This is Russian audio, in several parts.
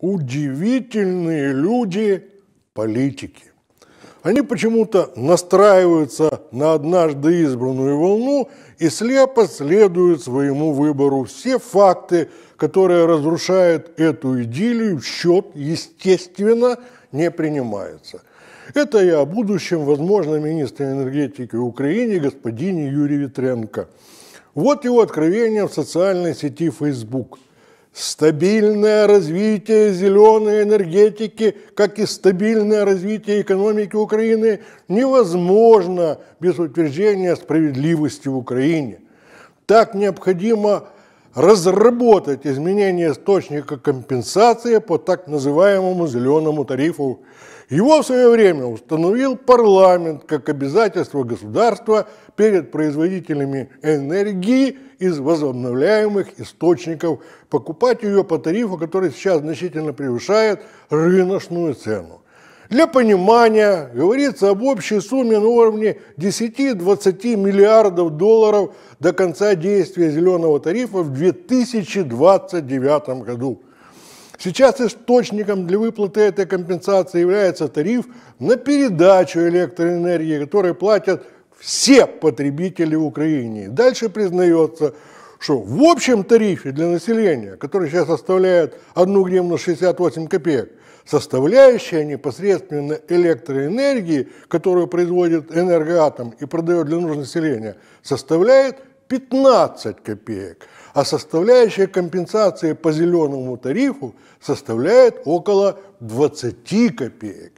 удивительные люди политики. Они почему-то настраиваются на однажды избранную волну и слепо следуют своему выбору все факты, которые разрушают эту идиллию, в счет, естественно, не принимаются. Это я о будущем, возможно, министре энергетики Украины господине Юрию Витренко. Вот его откровение в социальной сети Facebook – Стабильное развитие зеленой энергетики, как и стабильное развитие экономики Украины, невозможно без утверждения справедливости в Украине. Так необходимо разработать изменение источника компенсации по так называемому зеленому тарифу его в свое время установил парламент как обязательство государства перед производителями энергии из возобновляемых источников покупать ее по тарифу, который сейчас значительно превышает рыночную цену. Для понимания говорится об общей сумме на уровне 10-20 миллиардов долларов до конца действия зеленого тарифа в 2029 году. Сейчас источником для выплаты этой компенсации является тариф на передачу электроэнергии, который платят все потребители в Украине. Дальше признается, что в общем тарифе для населения, который сейчас составляет 1 гривну 68 копеек, составляющая непосредственно электроэнергии, которую производит энергоатом и продает для нужд населения, составляет 15 копеек, а составляющая компенсации по зеленому тарифу составляет около 20 копеек.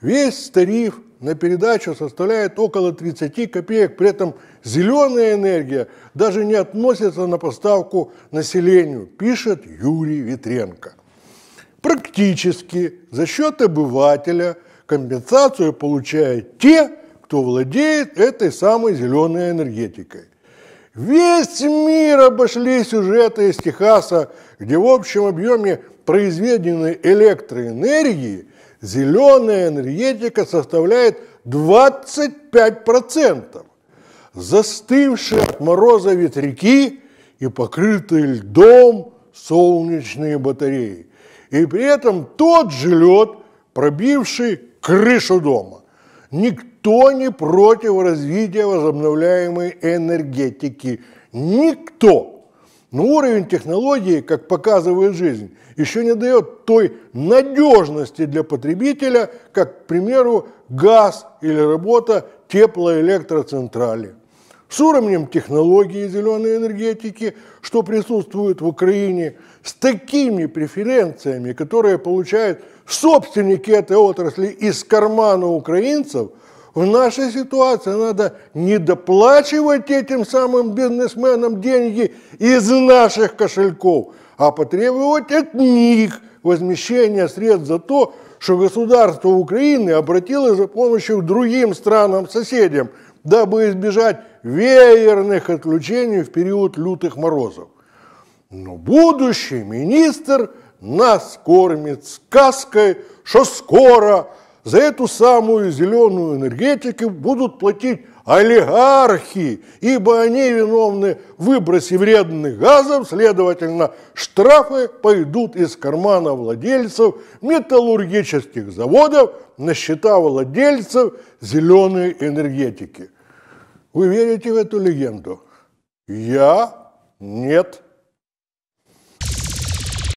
Весь тариф на передачу составляет около 30 копеек, при этом зеленая энергия даже не относится на поставку населению, пишет Юрий Витренко. Практически за счет обывателя компенсацию получают те, кто владеет этой самой зеленой энергетикой. Весь мир обошли сюжеты из Техаса, где в общем объеме произведенной электроэнергии зеленая энергетика составляет 25%. Застывшие от мороза ветряки и покрытые льдом солнечные батареи. И при этом тот же лед, пробивший крышу дома. Никто никто не против развития возобновляемой энергетики. Никто. Но уровень технологии, как показывает жизнь, еще не дает той надежности для потребителя, как, к примеру, газ или работа теплоэлектроцентрали. С уровнем технологии зеленой энергетики, что присутствует в Украине, с такими преференциями, которые получают собственники этой отрасли из кармана украинцев – в нашей ситуации надо не доплачивать этим самым бизнесменам деньги из наших кошельков, а потребовать от них возмещения средств за то, что государство Украины обратилось за помощью к другим странам-соседям, дабы избежать веерных отключений в период лютых морозов. Но будущий министр нас кормит сказкой, что скоро – за эту самую зеленую энергетику будут платить олигархи, ибо они виновны в выбросе вредных газов, следовательно, штрафы пойдут из кармана владельцев металлургических заводов на счета владельцев зеленой энергетики. Вы верите в эту легенду? Я нет.